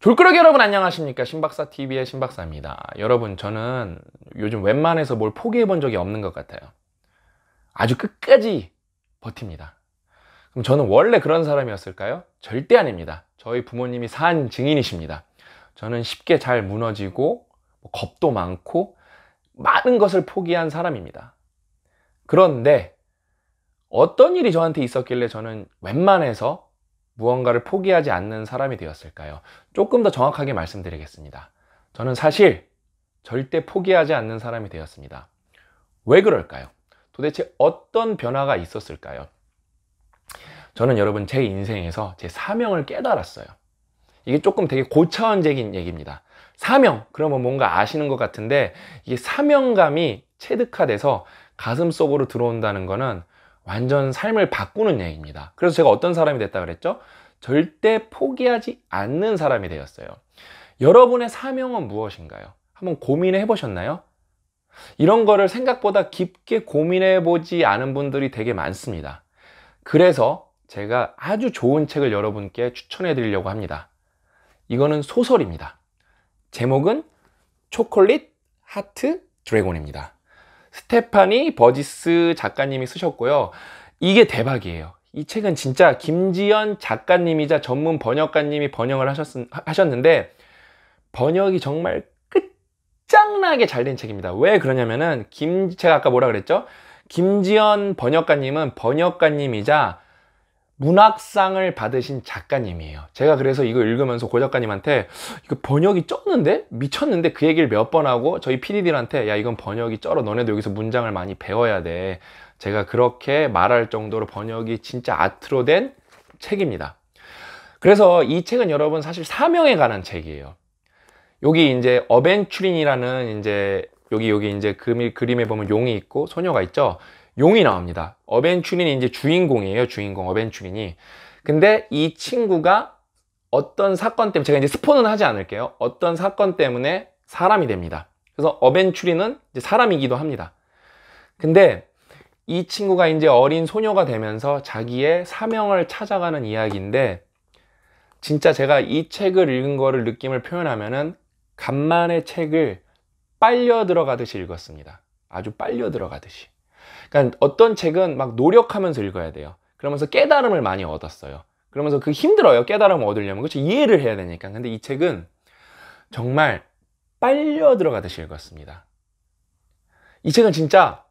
졸그러기 여러분 안녕하십니까 신박사TV의 신박사입니다 여러분 저는 요즘 웬만해서 뭘 포기해 본 적이 없는 것 같아요 아주 끝까지 버팁니다 그럼 저는 원래 그런 사람이었을까요? 절대 아닙니다 저희 부모님이 산 증인이십니다 저는 쉽게 잘 무너지고 뭐 겁도 많고 많은 것을 포기한 사람입니다 그런데 어떤 일이 저한테 있었길래 저는 웬만해서 무언가를 포기하지 않는 사람이 되었을까요? 조금 더 정확하게 말씀드리겠습니다. 저는 사실 절대 포기하지 않는 사람이 되었습니다. 왜 그럴까요? 도대체 어떤 변화가 있었을까요? 저는 여러분 제 인생에서 제 사명을 깨달았어요. 이게 조금 되게 고차원적인 얘기입니다. 사명, 그러면 뭔가 아시는 것 같은데 이게 사명감이 체득화돼서 가슴 속으로 들어온다는 거는 완전 삶을 바꾸는 얘기입니다. 그래서 제가 어떤 사람이 됐다 그랬죠? 절대 포기하지 않는 사람이 되었어요. 여러분의 사명은 무엇인가요? 한번 고민해 보셨나요? 이런 거를 생각보다 깊게 고민해 보지 않은 분들이 되게 많습니다. 그래서 제가 아주 좋은 책을 여러분께 추천해 드리려고 합니다. 이거는 소설입니다. 제목은 초콜릿 하트 드래곤입니다. 스테파니 버지스 작가님이 쓰셨고요. 이게 대박이에요. 이 책은 진짜 김지연 작가님이자 전문 번역가님이 번역을 하셨, 하셨는데 번역이 정말 끝장나게 잘 된 책입니다. 왜 그러냐면은 김 제가 아까 뭐라 그랬죠? 김지연 번역가님은 번역가님이자 문학상을 받으신 작가님이에요. 제가 그래서 이거 읽으면서 고 작가님한테 이거 번역이 쪘는데? 미쳤는데? 그 얘기를 몇 번 하고 저희 피디들한테야 이건 번역이 쩔어 너네도 여기서 문장을 많이 배워야 돼. 제가 그렇게 말할 정도로 번역이 진짜 아트로 된 책입니다. 그래서 이 책은 여러분 사실 사명에 관한 책이에요. 여기 이제 어벤츄린이라는 이제 여기 여기 이제 그림에 보면 용이 있고 소녀가 있죠. 용이 나옵니다. 어벤츄린이 이제 주인공이에요. 주인공 어벤츄린이. 근데 이 친구가 어떤 사건 때문에 제가 이제 스포는 하지 않을게요. 어떤 사건 때문에 사람이 됩니다. 그래서 어벤츄리는 사람이기도 합니다. 근데 이 친구가 이제 어린 소녀가 되면서 자기의 사명을 찾아가는 이야기인데 진짜 제가 이 책을 읽은 거를 느낌을 표현하면은 간만에 책을 빨려 들어가듯이 읽었습니다. 아주 빨려 들어가듯이. 그러니까 어떤 책은 막 노력하면서 읽어야 돼요. 그러면서 깨달음을 많이 얻었어요. 그러면서 그 힘들어요. 깨달음을 얻으려면. 그렇죠. 이해를 해야 되니까. 근데 이 책은 정말 빨려 들어가듯이 읽었습니다. 이 책은 진짜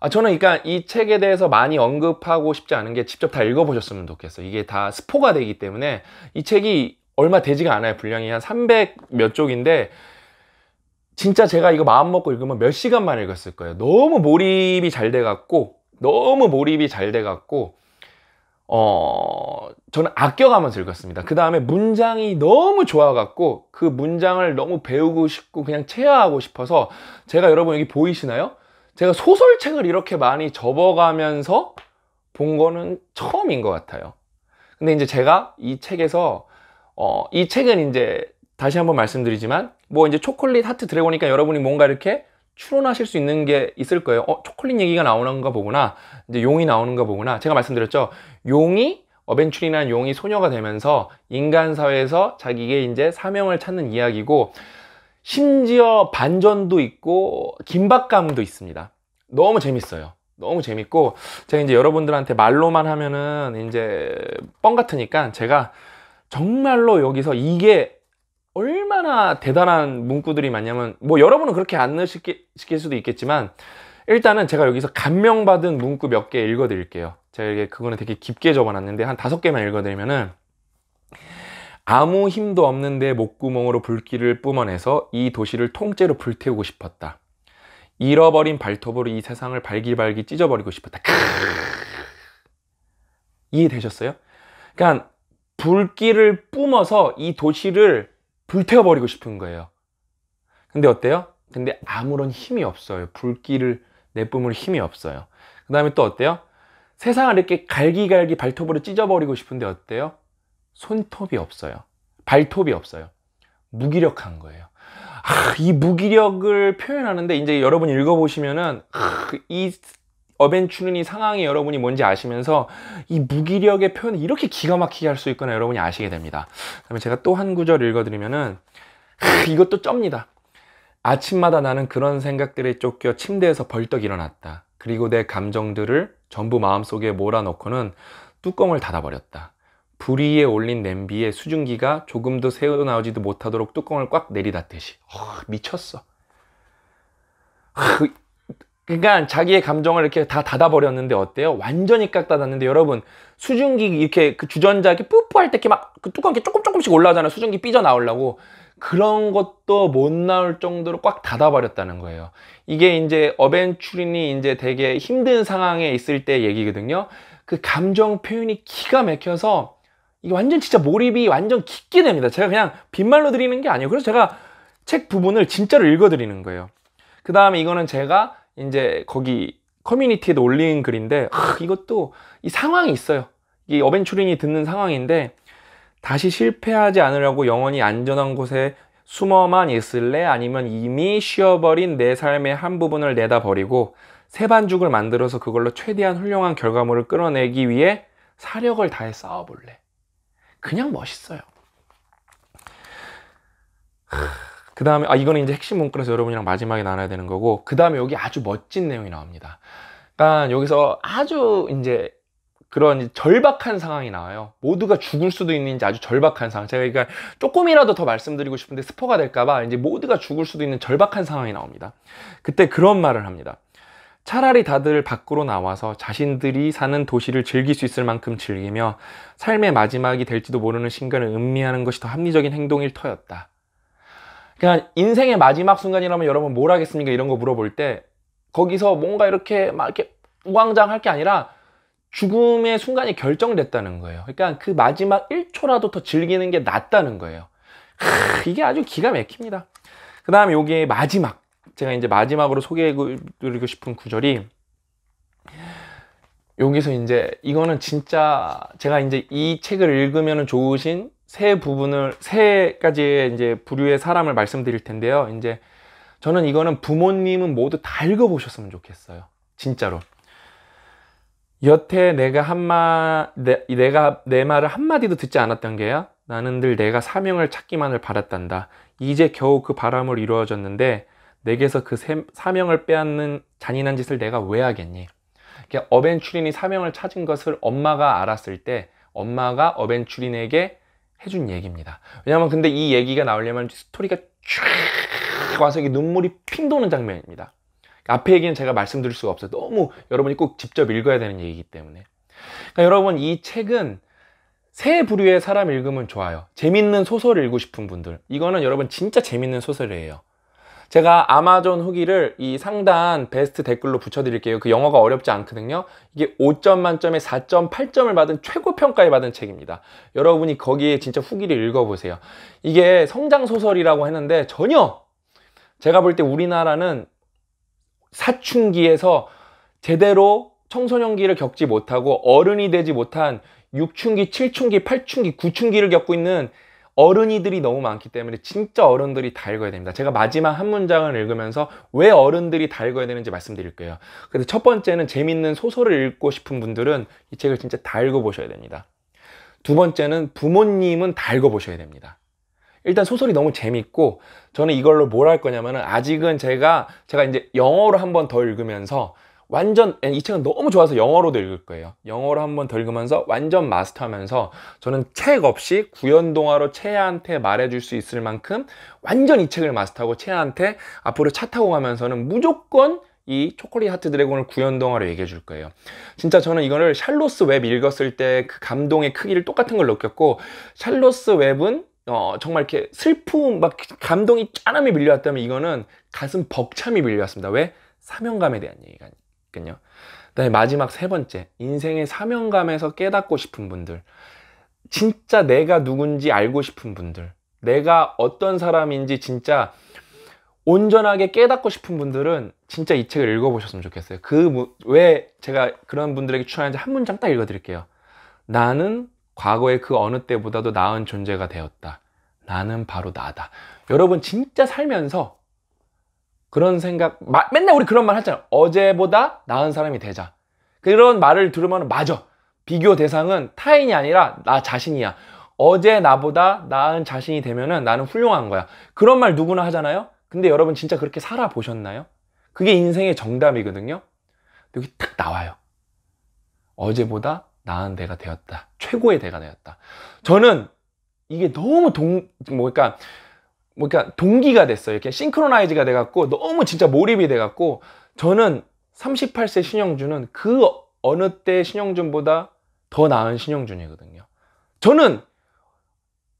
아, 저는 그러니까 이 책에 대해서 많이 언급하고 싶지 않은 게 직접 다 읽어보셨으면 좋겠어요. 이게 다 스포가 되기 때문에 이 책이 얼마 되지가 않아요. 분량이 한 300 몇 쪽인데 진짜 제가 이거 마음먹고 읽으면 몇 시간만 읽었을 거예요. 너무 몰입이 잘 돼갖고, 너무 몰입이 잘 돼갖고, 어, 저는 아껴가면서 읽었습니다. 그 다음에 문장이 너무 좋아갖고, 그 문장을 너무 배우고 싶고, 그냥 체화하고 싶어서, 제가 여러분 여기 보이시나요? 제가 소설책을 이렇게 많이 접어가면서 본 거는 처음인 것 같아요. 근데 이제 제가 이 책에서, 어, 이 책은 이제 다시 한번 말씀드리지만, 뭐 이제 초콜릿 하트 드래곤이니까 여러분이 뭔가 이렇게 추론하실 수 있는 게 있을 거예요. 어, 초콜릿 얘기가 나오는거 보구나. 이제 용이 나오는거 보구나. 제가 말씀드렸죠. 용이 어벤츄리라는 용이 소녀가 되면서 인간 사회에서 자기의 이제 사명을 찾는 이야기고 심지어 반전도 있고 긴박감도 있습니다. 너무 재밌어요. 너무 재밌고 제가 이제 여러분들한테 말로만 하면은 이제 뻥 같으니까 제가 정말로 여기서 이게 얼마나 대단한 문구들이 많냐면 뭐 여러분은 그렇게 안 느끼실 수도 있겠지만 일단은 제가 여기서 감명받은 문구 몇 개 읽어드릴게요. 제가 이게 그거는 되게 깊게 적어놨는데 한 다섯 개만 읽어드리면은 아무 힘도 없는데 목구멍으로 불길을 뿜어내서 이 도시를 통째로 불태우고 싶었다. 잃어버린 발톱으로 이 세상을 발기발기 찢어버리고 싶었다. 이해되셨어요? 그러니까 불길을 뿜어서 이 도시를 불태워버리고 싶은 거예요. 근데 어때요? 근데 아무런 힘이 없어요. 불길을 내뿜을 힘이 없어요. 그 다음에 또 어때요? 세상을 이렇게 갈기갈기 발톱으로 찢어버리고 싶은데 어때요? 손톱이 없어요. 발톱이 없어요. 무기력한 거예요. 아, 이 무기력을 표현하는데 이제 여러분 읽어보시면은 아, 이 어벤츄는이 상황이 여러분이 뭔지 아시면서 이 무기력의 표현을 이렇게 기가 막히게 할 수 있거나 여러분이 아시게 됩니다. 그다음에 제가 또 한 구절 읽어드리면은 하, 이것도 쩝니다. 아침마다 나는 그런 생각들에 쫓겨 침대에서 벌떡 일어났다. 그리고 내 감정들을 전부 마음속에 몰아넣고는 뚜껑을 닫아버렸다. 불 위에 올린 냄비에 수증기가 조금도 새어 나오지도 못하도록 뚜껑을 꽉 내리닫듯이 어, 미쳤어. 하, 그러니까 자기의 감정을 이렇게 다 닫아버렸는데 어때요? 완전히 깍 닫았는데 여러분 수증기 이렇게 그 주전자 이렇게 뿌뿌할 때 이렇게 막그 뚜껑 이렇게 조금 조금씩 올라오잖아요. 수증기 삐져 나오려고 그런 것도 못 나올 정도로 꽉 닫아버렸다는 거예요. 이게 이제 어벤츄린이 이제 되게 힘든 상황에 있을 때 얘기거든요. 그 감정 표현이 기가 막혀서 이게 완전 진짜 몰입이 완전 깊게 됩니다. 제가 그냥 빈말로 드리는 게 아니에요. 그래서 제가 책 부분을 진짜로 읽어드리는 거예요. 그 다음에 이거는 제가 이제 거기 커뮤니티에도 올린 글인데 하, 아, 이것도 이 상황이 있어요. 이어벤추링이 듣는 상황인데 다시 실패하지 않으려고 영원히 안전한 곳에 숨어만 있을래? 아니면 이미 쉬어버린 내 삶의 한 부분을 내다버리고 새 반죽을 만들어서 그걸로 최대한 훌륭한 결과물을 끌어내기 위해 사력을 다해 싸워볼래? 그냥 멋있어요. 그 다음에 아 이거는 이제 핵심 문구라서 여러분이랑 마지막에 나눠야 되는 거고 그 다음에 여기 아주 멋진 내용이 나옵니다. 그러 그러니까 여기서 아주 이제 그런 절박한 상황이 나와요. 모두가 죽을 수도 있는지 아주 절박한 상황. 제가 그러니까 조금이라도 더 말씀드리고 싶은데 스포가 될까봐 이제 모두가 죽을 수도 있는 절박한 상황이 나옵니다. 그때 그런 말을 합니다. 차라리 다들 밖으로 나와서 자신들이 사는 도시를 즐길 수 있을 만큼 즐기며 삶의 마지막이 될지도 모르는 신간을 음미하는 것이 더 합리적인 행동일 터였다. 그냥 그러니까 인생의 마지막 순간이라면 여러분 뭘 하겠습니까? 이런 거 물어볼 때 거기서 뭔가 이렇게 막 이렇게 우왕좌할게 아니라 죽음의 순간이 결정됐다는 거예요. 그러니까 그 마지막 1초라도 더 즐기는 게 낫다는 거예요. 하, 이게 아주 기가 막힙니다. 그 다음에 요게 마지막. 제가 이제 마지막으로 소개해드리고 싶은 구절이 여기서 이제 이거는 진짜 제가 이제 이 책을 읽으면 좋으신 세 부분을 세 가지의 이제 부류의 사람을 말씀드릴 텐데요. 이제 저는 이거는 부모님은 모두 다 읽어보셨으면 좋겠어요. 진짜로. 여태 내가 한마 내, 내가 내 말을 한마디도 듣지 않았던 게야. 나는 늘 내가 사명을 찾기만을 바랐단다. 이제 겨우 그 바람을 이루어졌는데 내게서 그 세, 사명을 빼앗는 잔인한 짓을 내가 왜 하겠니? 그러니까 어벤츄린이 사명을 찾은 것을 엄마가 알았을 때 엄마가 어벤츄린에게 해준 얘기입니다. 왜냐면 근데 이 얘기가 나오려면 스토리가 쫙 와서 이게 눈물이 핑 도는 장면입니다. 앞에 얘기는 제가 말씀드릴 수가 없어요. 너무 여러분이 꼭 직접 읽어야 되는 얘기이기 때문에. 그러니까 여러분 이 책은 세 부류의 사람 읽으면 좋아요. 재밌는 소설 읽고 싶은 분들. 이거는 여러분 진짜 재밌는 소설이에요. 제가 아마존 후기를 이 상단 베스트 댓글로 붙여드릴게요. 그 영어가 어렵지 않거든요. 이게 5점 만점에 4.8점을 받은 최고 평가에 받은 책입니다. 여러분이 거기에 진짜 후기를 읽어보세요. 이게 성장소설이라고 했는데 전혀 제가 볼 때 우리나라는 사춘기에서 제대로 청소년기를 겪지 못하고 어른이 되지 못한 6춘기, 7춘기, 8춘기, 9춘기를 겪고 있는 어른이들이 너무 많기 때문에 진짜 어른들이 다 읽어야 됩니다. 제가 마지막 한 문장을 읽으면서 왜 어른들이 다 읽어야 되는지 말씀드릴게요. 그래서 첫 번째는 재밌는 소설을 읽고 싶은 분들은 이 책을 진짜 다 읽어보셔야 됩니다. 두 번째는 부모님은 다 읽어보셔야 됩니다. 일단 소설이 너무 재밌고 저는 이걸로 뭘 할 거냐면은 아직은 제가 제가 이제 영어로 한번 더 읽으면서 완전 예, 이 책은 너무 좋아서 영어로도 읽을 거예요. 영어로 한번 더 읽으면서 완전 마스터하면서 저는 책 없이 구연 동화로 채아한테 말해줄 수 있을 만큼 완전 이 책을 마스터하고 채아한테 앞으로 차 타고 가면서는 무조건 이 초콜릿 하트 드래곤을 구연동화로 얘기해 줄 거예요. 진짜 저는 이거를 샬로스 웹 읽었을 때 그 감동의 크기를 똑같은 걸 느꼈고 샬로스 웹은 어, 정말 이렇게 슬픔, 막 감동이 짠함이 밀려왔다면 이거는 가슴 벅참이 밀려왔습니다. 왜? 사명감에 대한 얘기가 아니에요 있거든요. 그다음에 마지막 세 번째, 인생의 사명감에서 깨닫고 싶은 분들. 진짜 내가 누군지 알고 싶은 분들. 내가 어떤 사람인지 진짜 온전하게 깨닫고 싶은 분들은 진짜 이 책을 읽어보셨으면 좋겠어요. 그, 왜 제가 그런 분들에게 추천하는지 한 문장 딱 읽어드릴게요. 나는 과거의 그 어느 때보다도 나은 존재가 되었다. 나는 바로 나다. 여러분, 진짜 살면서 그런 생각 마, 맨날 우리 그런 말 하잖아요. 어제보다 나은 사람이 되자. 그런 말을 들으면 맞아. 비교 대상은 타인이 아니라 나 자신이야. 어제 나보다 나은 자신이 되면은 나는 훌륭한 거야. 그런 말 누구나 하잖아요. 근데 여러분 진짜 그렇게 살아보셨나요? 그게 인생의 정답이거든요. 여기 딱 나와요. 어제보다 나은 내가 되었다. 최고의 내가 되었다. 저는 이게 너무 동, 뭐, 그러니까 뭐 그러니까 동기가 됐어요. 이렇게 싱크로나이즈가 돼갖고 너무 진짜 몰입이 돼갖고 저는 38세 신영준은 그 어느 때 신영준보다 더 나은 신영준이거든요. 저는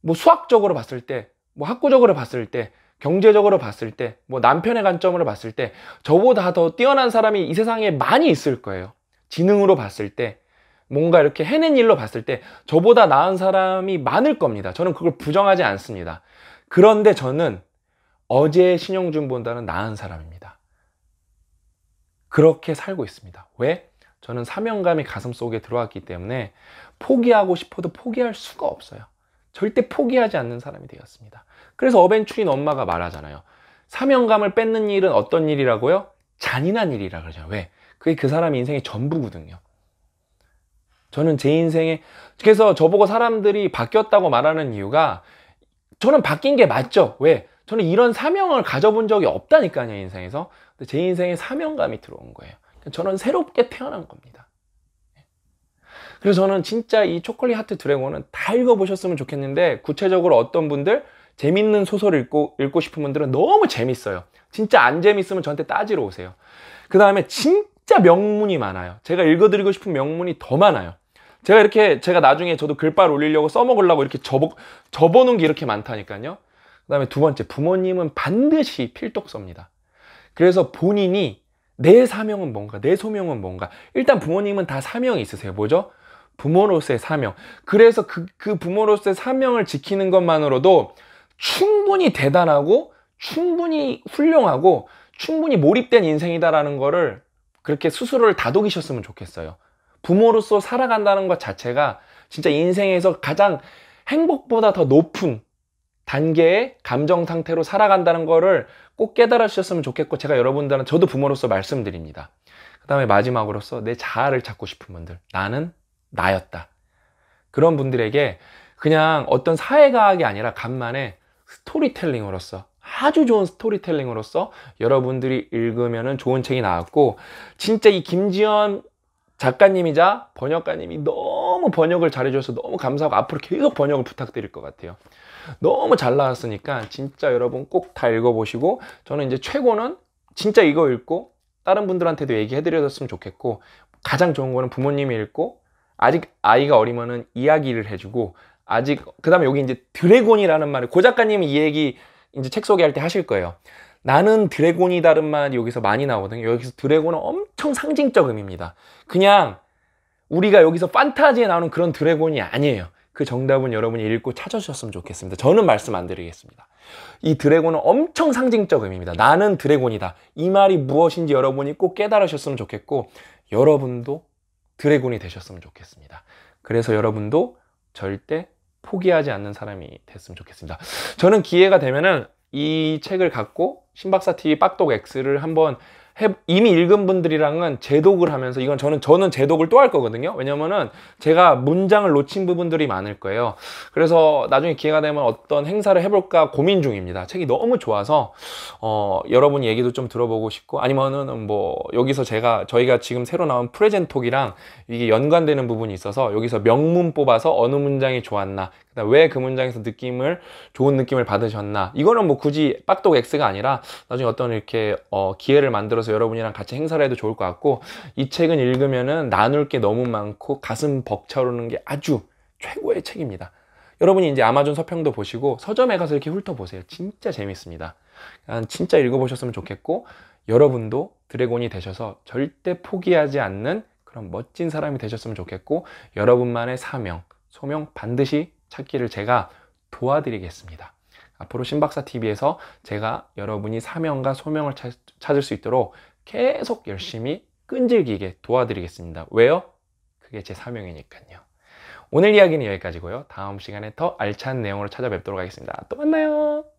뭐 수학적으로 봤을 때, 뭐 학구적으로 봤을 때, 경제적으로 봤을 때, 뭐 남편의 관점으로 봤을 때, 저보다 더 뛰어난 사람이 이 세상에 많이 있을 거예요. 지능으로 봤을 때, 뭔가 이렇게 해낸 일로 봤을 때, 저보다 나은 사람이 많을 겁니다. 저는 그걸 부정하지 않습니다. 그런데 저는 어제 신용준보다는 나은 사람입니다. 그렇게 살고 있습니다. 왜? 저는 사명감이 가슴 속에 들어왔기 때문에 포기하고 싶어도 포기할 수가 없어요. 절대 포기하지 않는 사람이 되었습니다. 그래서 어벤추인 엄마가 말하잖아요. 사명감을 뺏는 일은 어떤 일이라고요? 잔인한 일이라 그러죠. 왜? 그게 그 사람의 인생의 전부거든요. 저는 제 인생에 그래서 저보고 사람들이 바뀌었다고 말하는 이유가 저는 바뀐 게 맞죠. 왜? 저는 이런 사명을 가져본 적이 없다니까요, 인생에서. 근데 제 인생에 사명감이 들어온 거예요. 그러니까 저는 새롭게 태어난 겁니다. 네. 그래서 저는 진짜 이 초콜릿 하트 드래곤은 다 읽어보셨으면 좋겠는데, 구체적으로 어떤 분들, 재밌는 소설 읽고, 읽고 싶은 분들은 너무 재밌어요. 진짜 안 재밌으면 저한테 따지러 오세요. 그 다음에 진짜 명문이 많아요. 제가 읽어드리고 싶은 명문이 더 많아요. 제가 이렇게 제가 나중에 저도 글빨 올리려고 써먹으려고 이렇게 접어, 접어놓은 게 이렇게 많다니까요. 그 다음에 두 번째, 부모님은 반드시 필독서니다 그래서 본인이 내 사명은 뭔가, 내 소명은 뭔가. 일단 부모님은 다 사명이 있으세요. 뭐죠? 부모로서의 사명. 그래서 그, 그 부모로서의 사명을 지키는 것만으로도 충분히 대단하고, 충분히 훌륭하고, 충분히 몰입된 인생이다라는 거를 그렇게 스스로를 다독이셨으면 좋겠어요. 부모로서 살아간다는 것 자체가 진짜 인생에서 가장 행복보다 더 높은 단계의 감정 상태로 살아간다는 거를 꼭 깨달아 셨으면 좋겠고 제가 여러분들은 저도 부모로서 말씀드립니다. 그 다음에 마지막으로서 내 자아를 찾고 싶은 분들 나는 나였다. 그런 분들에게 그냥 어떤 사회과학이 아니라 간만에 스토리텔링으로서 아주 좋은 스토리텔링으로서 여러분들이 읽으면 좋은 책이 나왔고 진짜 이 김지연 작가님이자 번역가님이 너무 번역을 잘해줘서 너무 감사하고 앞으로 계속 번역을 부탁드릴 것 같아요. 너무 잘 나왔으니까 진짜 여러분 꼭 다 읽어보시고 저는 이제 최고는 진짜 이거 읽고 다른 분들한테도 얘기해드렸으면 좋겠고 가장 좋은 거는 부모님이 읽고 아직 아이가 어리면은 이야기를 해주고 아직 그 다음에 여기 이제 드래곤이라는 말을 고 작가님이 이 얘기 이제 책 소개할 때 하실 거예요. 나는 드래곤이다른 말이 여기서 많이 나오거든요. 여기서 드래곤은 엄청 상징적 의미입니다. 그냥 우리가 여기서 판타지에 나오는 그런 드래곤이 아니에요. 그 정답은 여러분이 읽고 찾아주셨으면 좋겠습니다. 저는 말씀 안 드리겠습니다. 이 드래곤은 엄청 상징적 의미입니다. 나는 드래곤이다. 이 말이 무엇인지 여러분이 꼭 깨달으셨으면 좋겠고, 여러분도 드래곤이 되셨으면 좋겠습니다. 그래서 여러분도 절대 포기하지 않는 사람이 됐으면 좋겠습니다. 저는 기회가 되면은 이 책을 갖고 신박사 TV 빡독 X를 한번 이미 읽은 분들이랑은 재독을 하면서 이건 저는 저는 재독을 또 할 거거든요. 왜냐면은 제가 문장을 놓친 부분들이 많을 거예요. 그래서 나중에 기회가 되면 어떤 행사를 해볼까 고민 중입니다. 책이 너무 좋아서 어, 여러분 얘기도 좀 들어보고 싶고 아니면은 뭐 여기서 제가 저희가 지금 새로 나온 프레젠톡이랑 이게 연관되는 부분이 있어서 여기서 명문 뽑아서 어느 문장이 좋았나 그다음 왜그 문장에서 느낌을 좋은 느낌을 받으셨나 이거는 뭐 굳이 빡독 X가 아니라 나중에 어떤 이렇게 어, 기회를 만들어서 그래서 여러분이랑 같이 행사를 해도 좋을 것 같고 이 책은 읽으면은 나눌 게 너무 많고 가슴 벅차오르는 게 아주 최고의 책입니다. 여러분이 이제 아마존 서평도 보시고 서점에 가서 이렇게 훑어보세요. 진짜 재밌습니다. 진짜 읽어보셨으면 좋겠고 여러분도 드래곤이 되셔서 절대 포기하지 않는 그런 멋진 사람이 되셨으면 좋겠고 여러분만의 사명, 소명 반드시 찾기를 제가 도와드리겠습니다. 앞으로 신박사 TV에서 제가 여러분이 사명과 소명을 찾, 찾을 수 있도록 계속 열심히 끈질기게 도와드리겠습니다. 왜요? 그게 제 사명이니까요. 오늘 이야기는 여기까지고요. 다음 시간에 더 알찬 내용으로 찾아뵙도록 하겠습니다. 또 만나요.